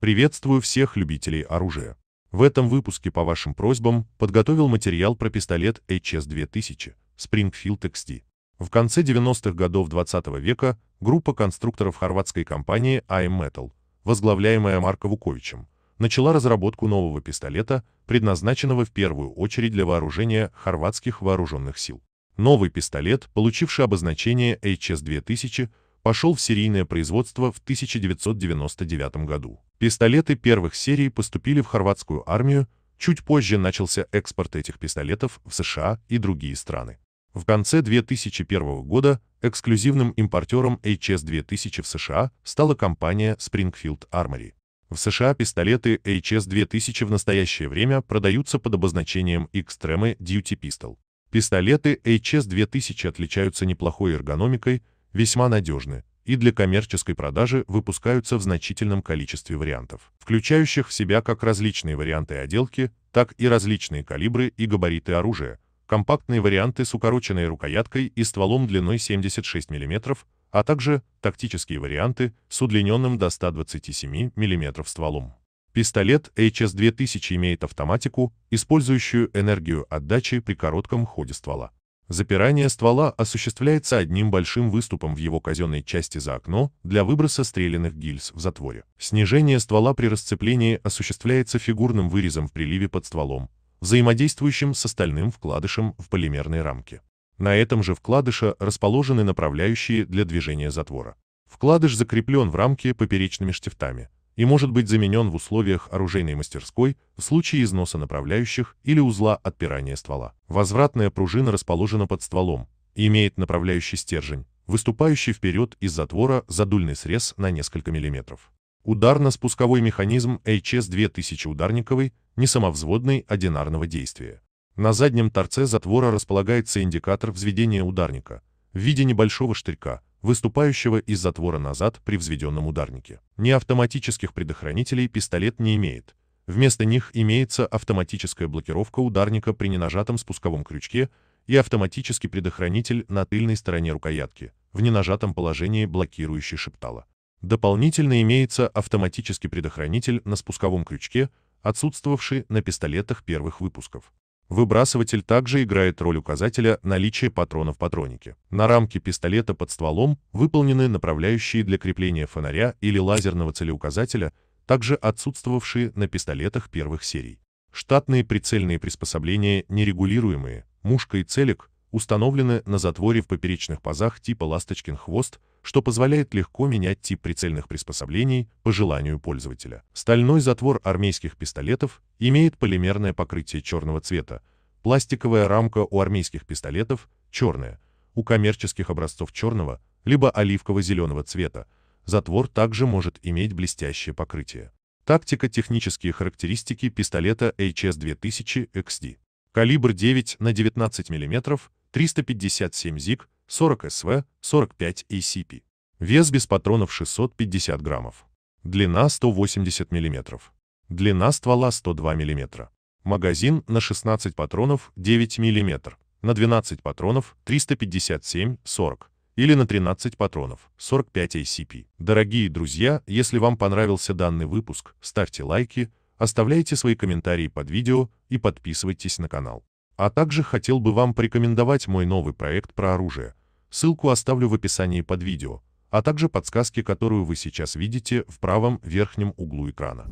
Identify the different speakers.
Speaker 1: Приветствую всех любителей оружия. В этом выпуске по вашим просьбам подготовил материал про пистолет HS2000 Springfield XD. В конце 90-х годов 20 -го века группа конструкторов хорватской компании AM Metal, возглавляемая Марко Вуковичем, начала разработку нового пистолета, предназначенного в первую очередь для вооружения хорватских вооруженных сил. Новый пистолет, получивший обозначение HS2000, пошел в серийное производство в 1999 году. Пистолеты первых серий поступили в хорватскую армию, чуть позже начался экспорт этих пистолетов в США и другие страны. В конце 2001 года эксклюзивным импортером HS-2000 в США стала компания Springfield Armory. В США пистолеты HS-2000 в настоящее время продаются под обозначением Extreme Duty Pistol. Пистолеты HS-2000 отличаются неплохой эргономикой, весьма надежны и для коммерческой продажи выпускаются в значительном количестве вариантов, включающих в себя как различные варианты отделки, так и различные калибры и габариты оружия, компактные варианты с укороченной рукояткой и стволом длиной 76 мм, а также тактические варианты с удлиненным до 127 мм стволом. Пистолет HS-2000 имеет автоматику, использующую энергию отдачи при коротком ходе ствола. Запирание ствола осуществляется одним большим выступом в его казенной части за окно для выброса стрелянных гильз в затворе. Снижение ствола при расцеплении осуществляется фигурным вырезом в приливе под стволом, взаимодействующим с остальным вкладышем в полимерной рамке. На этом же вкладыше расположены направляющие для движения затвора. Вкладыш закреплен в рамке поперечными штифтами, и может быть заменен в условиях оружейной мастерской в случае износа направляющих или узла отпирания ствола. Возвратная пружина расположена под стволом и имеет направляющий стержень, выступающий вперед из затвора задульный срез на несколько миллиметров. Ударно-спусковой механизм HS-2000 ударниковый, не самовзводный, одинарного действия. На заднем торце затвора располагается индикатор взведения ударника в виде небольшого штырька, выступающего из затвора назад при взведенном ударнике. Ни автоматических предохранителей пистолет не имеет. Вместо них имеется автоматическая блокировка ударника при ненажатом спусковом крючке и автоматический предохранитель на тыльной стороне рукоятки, в ненажатом положении блокирующий шептало. Дополнительно имеется автоматический предохранитель на спусковом крючке, отсутствовавший на пистолетах первых выпусков. Выбрасыватель также играет роль указателя наличия патронов в патронике. На рамке пистолета под стволом выполнены направляющие для крепления фонаря или лазерного целеуказателя, также отсутствовавшие на пистолетах первых серий. Штатные прицельные приспособления нерегулируемые, мушка и целик – установлены на затворе в поперечных пазах типа «Ласточкин хвост», что позволяет легко менять тип прицельных приспособлений по желанию пользователя. Стальной затвор армейских пистолетов имеет полимерное покрытие черного цвета, пластиковая рамка у армейских пистолетов черная, у коммерческих образцов черного либо оливково-зеленого цвета, затвор также может иметь блестящее покрытие. Тактика технические характеристики пистолета HS2000XD. Калибр 9 на 19 мм, 357 ЗИК, 40 СВ, 45 ACP. Вес без патронов 650 граммов. Длина 180 мм. Длина ствола 102 мм. Магазин на 16 патронов 9 мм, на 12 патронов 357-40 или на 13 патронов 45 ACP. Дорогие друзья, если вам понравился данный выпуск, ставьте лайки, оставляйте свои комментарии под видео и подписывайтесь на канал. А также хотел бы вам порекомендовать мой новый проект про оружие. Ссылку оставлю в описании под видео, а также подсказки, которую вы сейчас видите в правом верхнем углу экрана.